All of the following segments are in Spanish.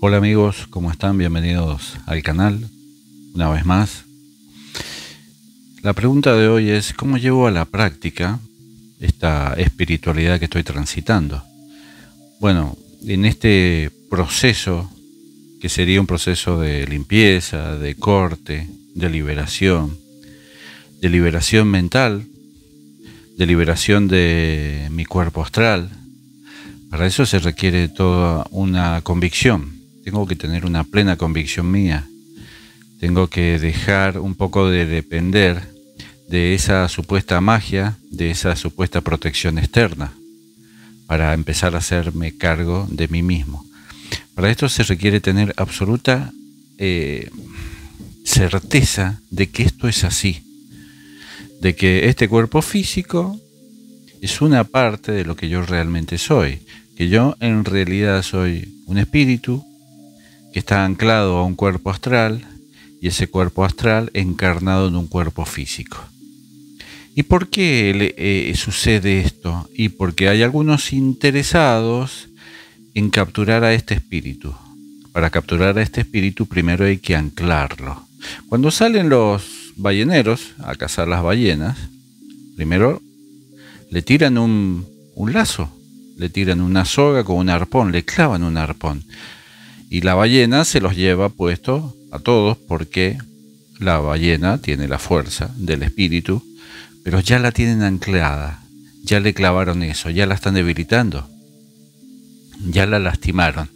Hola amigos, ¿cómo están? Bienvenidos al canal una vez más. La pregunta de hoy es, ¿cómo llevo a la práctica esta espiritualidad que estoy transitando? Bueno, en este proceso, que sería un proceso de limpieza, de corte, de liberación, de liberación mental, de liberación de mi cuerpo astral, para eso se requiere toda una convicción tengo que tener una plena convicción mía. Tengo que dejar un poco de depender de esa supuesta magia, de esa supuesta protección externa, para empezar a hacerme cargo de mí mismo. Para esto se requiere tener absoluta eh, certeza de que esto es así, de que este cuerpo físico es una parte de lo que yo realmente soy, que yo en realidad soy un espíritu, está anclado a un cuerpo astral y ese cuerpo astral encarnado en un cuerpo físico. ¿Y por qué eh, sucede esto? Y porque hay algunos interesados en capturar a este espíritu. Para capturar a este espíritu primero hay que anclarlo. Cuando salen los balleneros a cazar las ballenas, primero le tiran un, un lazo, le tiran una soga con un arpón, le clavan un arpón. Y la ballena se los lleva puesto a todos porque la ballena tiene la fuerza del espíritu, pero ya la tienen anclada, ya le clavaron eso, ya la están debilitando, ya la lastimaron.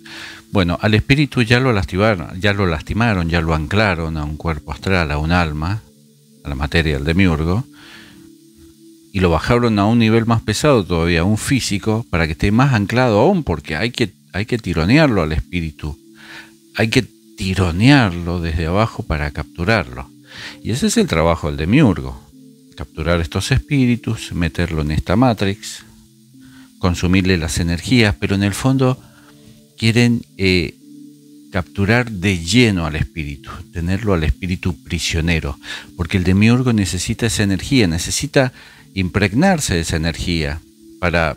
Bueno, al espíritu ya lo lastimaron, ya lo lastimaron, ya lo anclaron a un cuerpo astral, a un alma, a la materia, del demiurgo, y lo bajaron a un nivel más pesado todavía, un físico, para que esté más anclado aún, porque hay que, hay que tironearlo al espíritu hay que tironearlo desde abajo para capturarlo. Y ese es el trabajo del demiurgo. Capturar estos espíritus, meterlo en esta matrix, consumirle las energías, pero en el fondo quieren eh, capturar de lleno al espíritu, tenerlo al espíritu prisionero, porque el demiurgo necesita esa energía, necesita impregnarse de esa energía para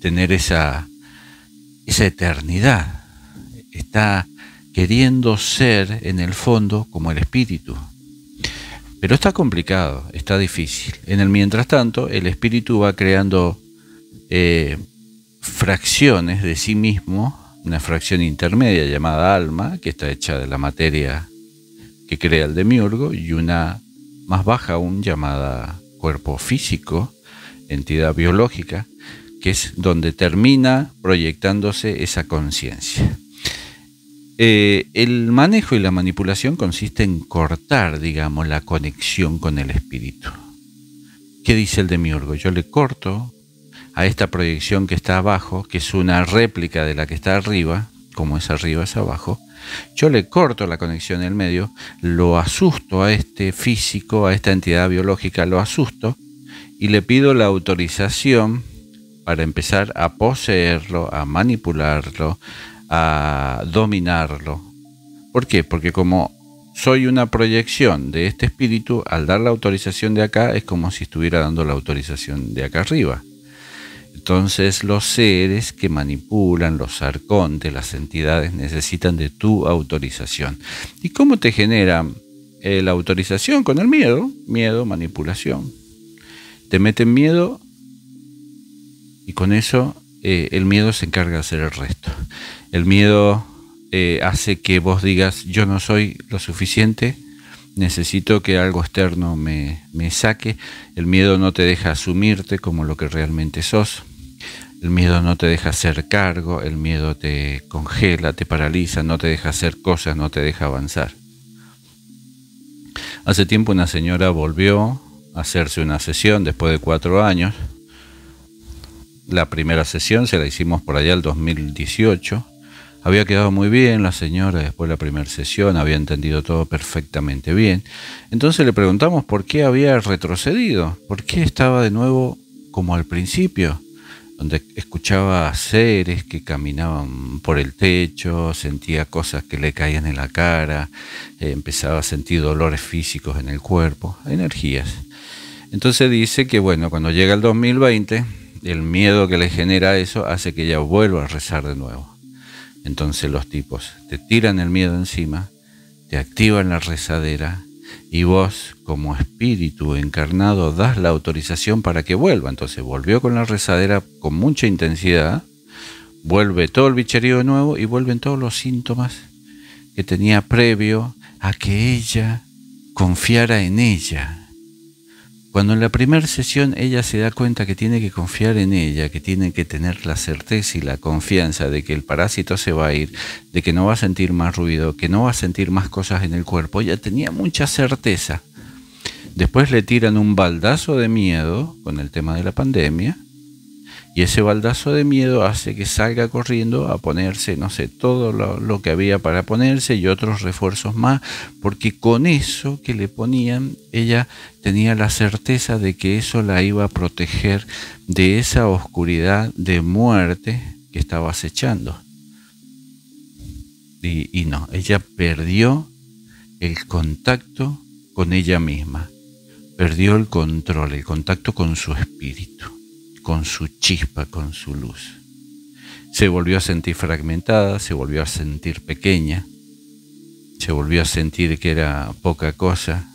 tener esa, esa eternidad está queriendo ser en el fondo como el espíritu. Pero está complicado, está difícil. En el mientras tanto, el espíritu va creando eh, fracciones de sí mismo, una fracción intermedia llamada alma, que está hecha de la materia que crea el demiurgo, y una más baja aún llamada cuerpo físico, entidad biológica, que es donde termina proyectándose esa conciencia. Eh, el manejo y la manipulación consiste en cortar, digamos, la conexión con el espíritu. ¿Qué dice el demiurgo? Yo le corto a esta proyección que está abajo, que es una réplica de la que está arriba, como es arriba es abajo, yo le corto la conexión en el medio, lo asusto a este físico, a esta entidad biológica, lo asusto y le pido la autorización para empezar a poseerlo, a manipularlo, a dominarlo. ¿Por qué? Porque como soy una proyección de este espíritu, al dar la autorización de acá es como si estuviera dando la autorización de acá arriba. Entonces los seres que manipulan, los arcontes, las entidades necesitan de tu autorización. ¿Y cómo te generan eh, la autorización? Con el miedo, miedo, manipulación. Te meten miedo y con eso eh, el miedo se encarga de hacer el resto. El miedo eh, hace que vos digas, yo no soy lo suficiente, necesito que algo externo me, me saque. El miedo no te deja asumirte como lo que realmente sos. El miedo no te deja hacer cargo, el miedo te congela, te paraliza, no te deja hacer cosas, no te deja avanzar. Hace tiempo una señora volvió a hacerse una sesión después de cuatro años la primera sesión, se la hicimos por allá el 2018. Había quedado muy bien la señora después de la primera sesión, había entendido todo perfectamente bien. Entonces le preguntamos por qué había retrocedido, por qué estaba de nuevo como al principio, donde escuchaba seres que caminaban por el techo, sentía cosas que le caían en la cara, eh, empezaba a sentir dolores físicos en el cuerpo, energías. Entonces dice que bueno, cuando llega el 2020, el miedo que le genera eso hace que ella vuelva a rezar de nuevo. Entonces los tipos te tiran el miedo encima, te activan la rezadera y vos como espíritu encarnado das la autorización para que vuelva. Entonces volvió con la rezadera con mucha intensidad, vuelve todo el bicherío de nuevo y vuelven todos los síntomas que tenía previo a que ella confiara en ella, cuando en la primera sesión ella se da cuenta que tiene que confiar en ella, que tiene que tener la certeza y la confianza de que el parásito se va a ir, de que no va a sentir más ruido, que no va a sentir más cosas en el cuerpo, ella tenía mucha certeza. Después le tiran un baldazo de miedo con el tema de la pandemia y ese baldazo de miedo hace que salga corriendo a ponerse, no sé, todo lo, que había para ponerse y otros refuerzos más, porque con eso que le ponían, ella tenía la certeza de que eso la iba a proteger de esa oscuridad de muerte que estaba acechando. y no, ella perdió el contacto con ella misma, perdió el control, el contacto con su espíritu con su chispa, con su luz. Se volvió a sentir fragmentada, se volvió a sentir pequeña, se volvió a sentir que era poca cosa,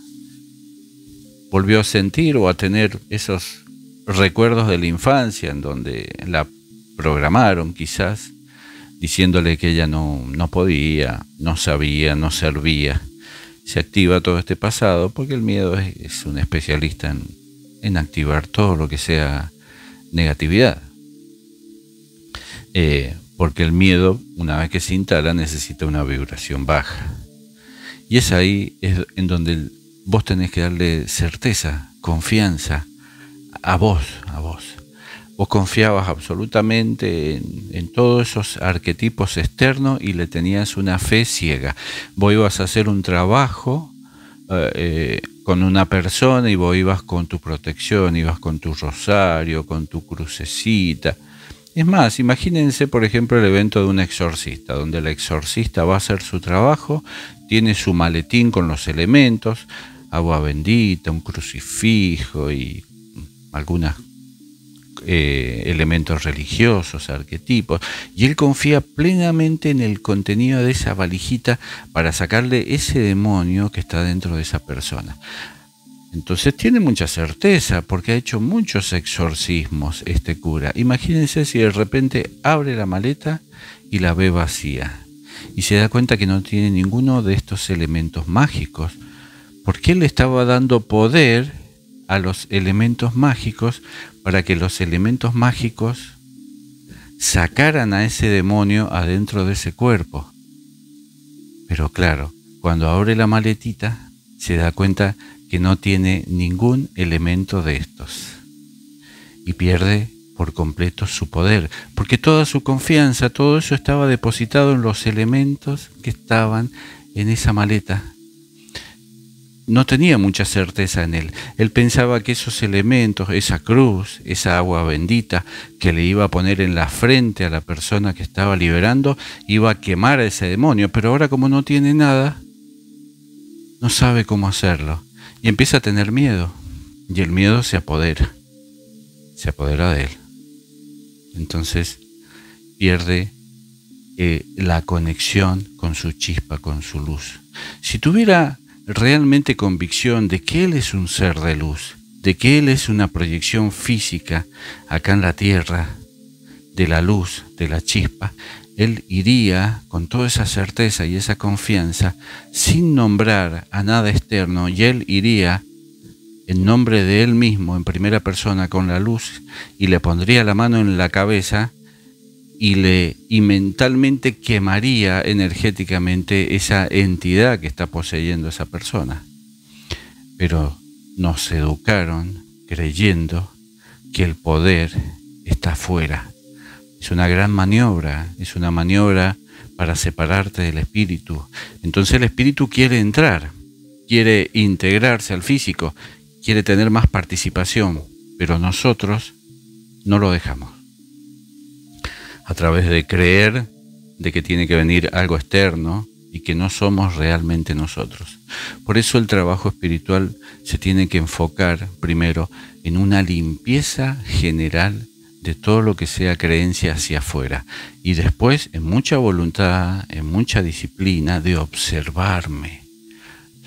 volvió a sentir o a tener esos recuerdos de la infancia en donde la programaron quizás, diciéndole que ella no, no podía, no sabía, no servía. Se activa todo este pasado porque el miedo es, un especialista en, en activar todo lo que sea negatividad. Eh, porque el miedo, una vez que se instala, necesita una vibración baja. Y es ahí es en donde vos tenés que darle certeza, confianza a vos, a vos. Vos confiabas absolutamente en, en todos esos arquetipos externos y le tenías una fe ciega. Vos ibas a hacer un trabajo eh, con una persona y vos ibas con tu protección, ibas con tu rosario, con tu crucecita. Es más, imagínense por ejemplo el evento de un exorcista, donde el exorcista va a hacer su trabajo, tiene su maletín con los elementos, agua bendita, un crucifijo y algunas cosas. Eh, elementos religiosos, arquetipos, y él confía plenamente en el contenido de esa valijita para sacarle ese demonio que está dentro de esa persona. Entonces tiene mucha certeza porque ha hecho muchos exorcismos este cura. Imagínense si de repente abre la maleta y la ve vacía y se da cuenta que no tiene ninguno de estos elementos mágicos porque él le estaba dando poder a los elementos mágicos para que los elementos mágicos sacaran a ese demonio adentro de ese cuerpo. Pero claro, cuando abre la maletita, se da cuenta que no tiene ningún elemento de estos. Y pierde por completo su poder, porque toda su confianza, todo eso estaba depositado en los elementos que estaban en esa maleta no tenía mucha certeza en él. Él pensaba que esos elementos, esa cruz, esa agua bendita que le iba a poner en la frente a la persona que estaba liberando, iba a quemar a ese demonio. Pero ahora como no tiene nada, no sabe cómo hacerlo. Y empieza a tener miedo. Y el miedo se apodera. Se apodera de él. Entonces pierde eh, la conexión con su chispa, con su luz. Si tuviera realmente convicción de que Él es un ser de luz, de que Él es una proyección física acá en la tierra, de la luz, de la chispa, Él iría con toda esa certeza y esa confianza sin nombrar a nada externo y Él iría en nombre de Él mismo, en primera persona, con la luz y le pondría la mano en la cabeza y, le, y mentalmente quemaría energéticamente esa entidad que está poseyendo esa persona. Pero nos educaron creyendo que el poder está afuera. Es una gran maniobra, es una maniobra para separarte del espíritu. Entonces el espíritu quiere entrar, quiere integrarse al físico, quiere tener más participación, pero nosotros no lo dejamos a través de creer de que tiene que venir algo externo y que no somos realmente nosotros. Por eso el trabajo espiritual se tiene que enfocar primero en una limpieza general de todo lo que sea creencia hacia afuera y después en mucha voluntad, en mucha disciplina de observarme,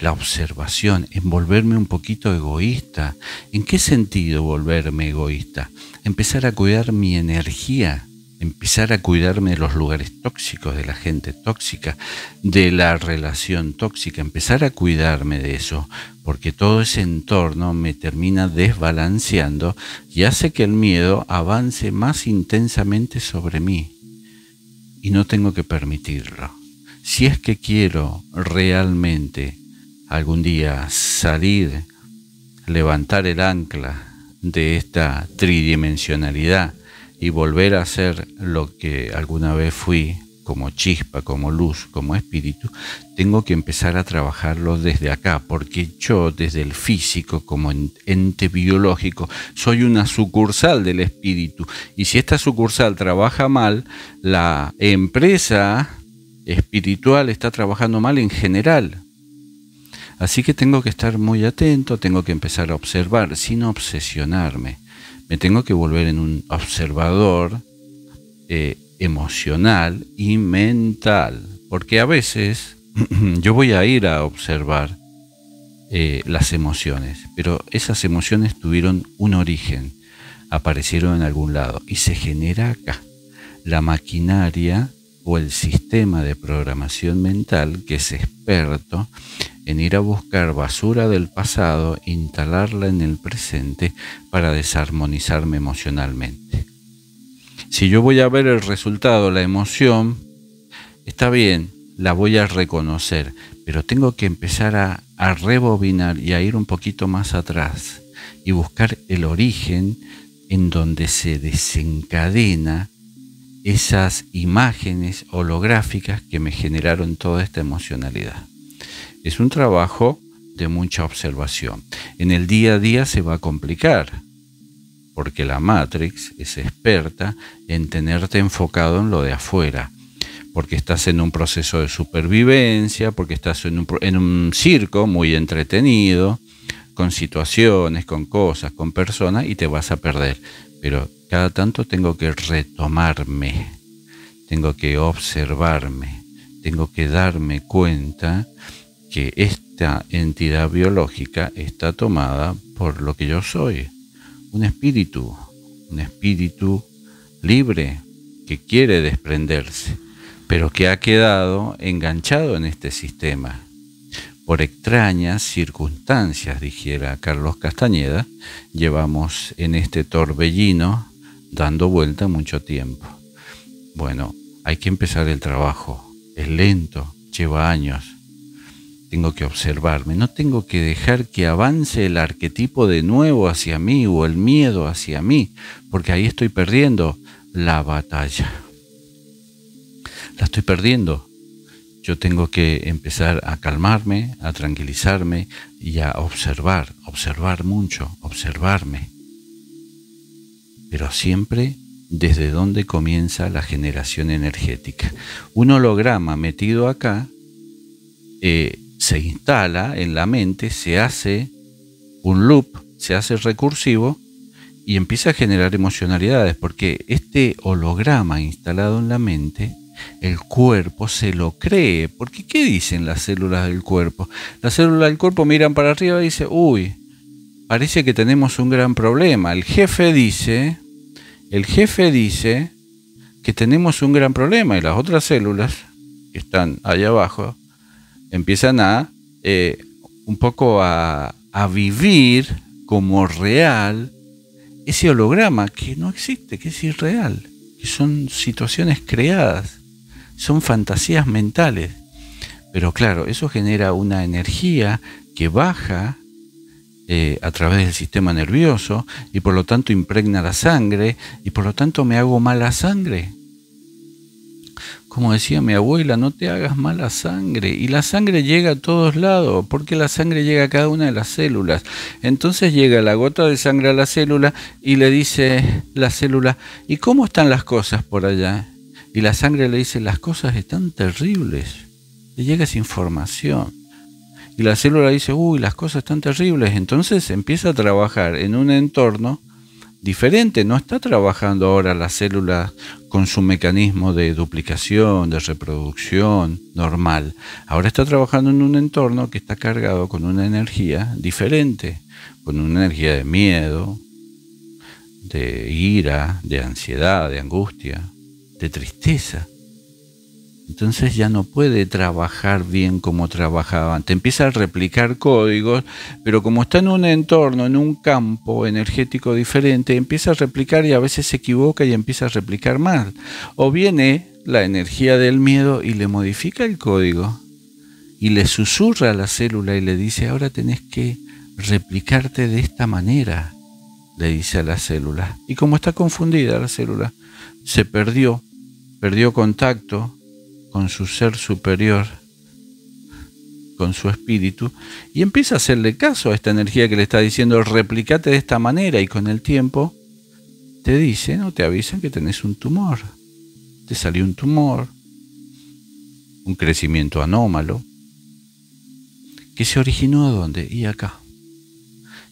la observación, en volverme un poquito egoísta. ¿En qué sentido volverme egoísta? Empezar a cuidar mi energía, empezar a cuidarme de los lugares tóxicos, de la gente tóxica, de la relación tóxica, empezar a cuidarme de eso, porque todo ese entorno me termina desbalanceando y hace que el miedo avance más intensamente sobre mí. Y no tengo que permitirlo. Si es que quiero realmente algún día salir, levantar el ancla de esta tridimensionalidad, y volver a ser lo que alguna vez fui, como chispa, como luz, como espíritu, tengo que empezar a trabajarlo desde acá, porque yo desde el físico, como ente biológico, soy una sucursal del espíritu. Y si esta sucursal trabaja mal, la empresa espiritual está trabajando mal en general. Así que tengo que estar muy atento, tengo que empezar a observar sin obsesionarme me tengo que volver en un observador eh, emocional y mental, porque a veces yo voy a ir a observar eh, las emociones, pero esas emociones tuvieron un origen, aparecieron en algún lado y se genera acá la maquinaria o el sistema de programación mental que es experto en ir a buscar basura del pasado, instalarla en el presente para desarmonizarme emocionalmente. Si yo voy a ver el resultado, la emoción, está bien, la voy a reconocer, pero tengo que empezar a, a rebobinar y a ir un poquito más atrás y buscar el origen en donde se desencadena esas imágenes holográficas que me generaron toda esta emocionalidad. Es un trabajo de mucha observación. En el día a día se va a complicar, porque la Matrix es experta en tenerte enfocado en lo de afuera, porque estás en un proceso de supervivencia, porque estás en un, circo muy entretenido, con situaciones, con cosas, con personas, y te vas a perder. Pero cada tanto tengo que retomarme, tengo que observarme, tengo que darme cuenta que esta entidad biológica está tomada por lo que yo soy, un espíritu, un espíritu libre que quiere desprenderse, pero que ha quedado enganchado en este sistema. Por extrañas circunstancias, dijera Carlos Castañeda, llevamos en este torbellino dando vuelta mucho tiempo. Bueno, hay que empezar el trabajo. Es lento, lleva años tengo que observarme, no tengo que dejar que avance el arquetipo de nuevo hacia mí o el miedo hacia mí, porque ahí estoy perdiendo la batalla. La estoy perdiendo. Yo tengo que empezar a calmarme, a tranquilizarme y a observar, observar mucho, observarme. Pero siempre desde donde comienza la generación energética. Un holograma metido acá eh, se instala en la mente, se hace un loop, se hace recursivo y empieza a generar emocionalidades, porque este holograma instalado en la mente, el cuerpo se lo cree, porque ¿qué dicen las células del cuerpo? Las células del cuerpo miran para arriba y dicen, uy, parece que tenemos un gran problema. El jefe dice, el jefe dice que tenemos un gran problema y las otras células que están allá abajo empiezan a eh, un poco a, vivir como real ese holograma que no existe, que es irreal, que son situaciones creadas, son fantasías mentales. Pero claro, eso genera una energía que baja eh, a través del sistema nervioso y por lo tanto impregna la sangre y por lo tanto me hago mala sangre. Como decía mi abuela, no te hagas mala sangre. Y la sangre llega a todos lados, porque la sangre llega a cada una de las células. Entonces llega la gota de sangre a la célula y le dice la célula, ¿y cómo están las cosas por allá? Y la sangre le dice, las cosas están terribles. Le llega esa información. Y la célula dice, uy, las cosas están terribles. Entonces empieza a trabajar en un entorno diferente, no está trabajando ahora la célula con su mecanismo de duplicación, de reproducción normal. Ahora está trabajando en un entorno que está cargado con una energía diferente, con una energía de miedo, de ira, de ansiedad, de angustia, de tristeza. Entonces ya no puede trabajar bien como trabajaba antes. Empieza a replicar códigos, pero como está en un entorno, en un campo energético diferente, empieza a replicar y a veces se equivoca y empieza a replicar mal. O viene la energía del miedo y le modifica el código y le susurra a la célula y le dice, ahora tenés que replicarte de esta manera, le dice a la célula. Y como está confundida la célula, se perdió, perdió contacto con su ser superior, con su espíritu, y empieza a hacerle caso a esta energía que le está diciendo, replicate de esta manera y con el tiempo te dicen o te avisan que tenés un tumor, te salió un tumor, un crecimiento anómalo, que se originó a dónde y acá,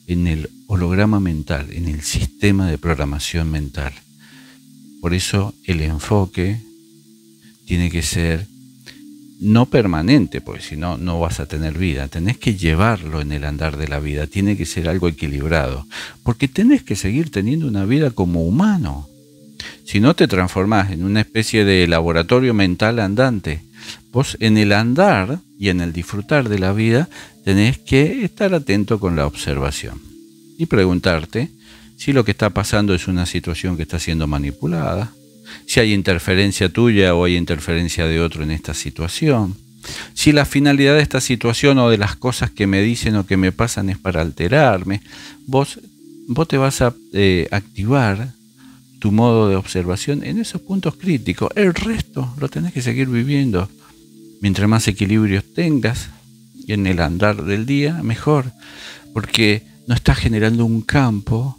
en el holograma mental, en el sistema de programación mental. Por eso el enfoque tiene que ser no permanente, porque si no, no vas a tener vida. Tenés que llevarlo en el andar de la vida, tiene que ser algo equilibrado, porque tenés que seguir teniendo una vida como humano. Si no te transformás en una especie de laboratorio mental andante, vos en el andar y en el disfrutar de la vida tenés que estar atento con la observación y preguntarte si lo que está pasando es una situación que está siendo manipulada, si hay interferencia tuya o hay interferencia de otro en esta situación, si la finalidad de esta situación o de las cosas que me dicen o que me pasan es para alterarme, vos, vos te vas a eh, activar tu modo de observación en esos puntos críticos. El resto lo tenés que seguir viviendo. Mientras más equilibrios tengas en el andar del día, mejor. Porque no estás generando un campo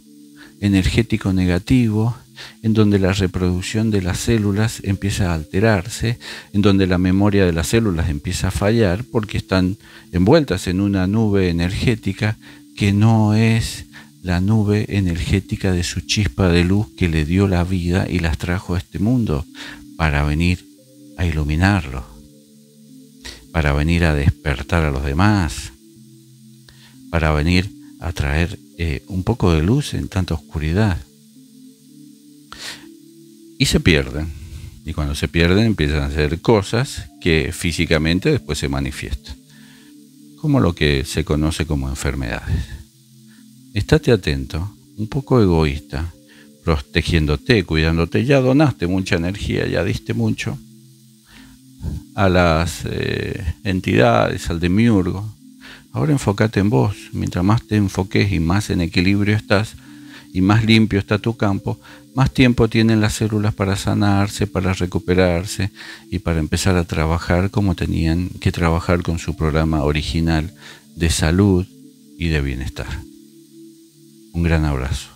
energético negativo en donde la reproducción de las células empieza a alterarse, en donde la memoria de las células empieza a fallar porque están envueltas en una nube energética que no es la nube energética de su chispa de luz que le dio la vida y las trajo a este mundo para venir a iluminarlo, para venir a despertar a los demás, para venir a traer eh, un poco de luz en tanta oscuridad y se pierden. Y cuando se pierden empiezan a hacer cosas que físicamente después se manifiestan, como lo que se conoce como enfermedades. Estate atento, un poco egoísta, protegiéndote, cuidándote. Ya donaste mucha energía, ya diste mucho a las eh, entidades, al demiurgo. Ahora enfócate en vos. Mientras más te enfoques y más en equilibrio estás, y más limpio está tu campo, más tiempo tienen las células para sanarse, para recuperarse y para empezar a trabajar como tenían que trabajar con su programa original de salud y de bienestar. Un gran abrazo.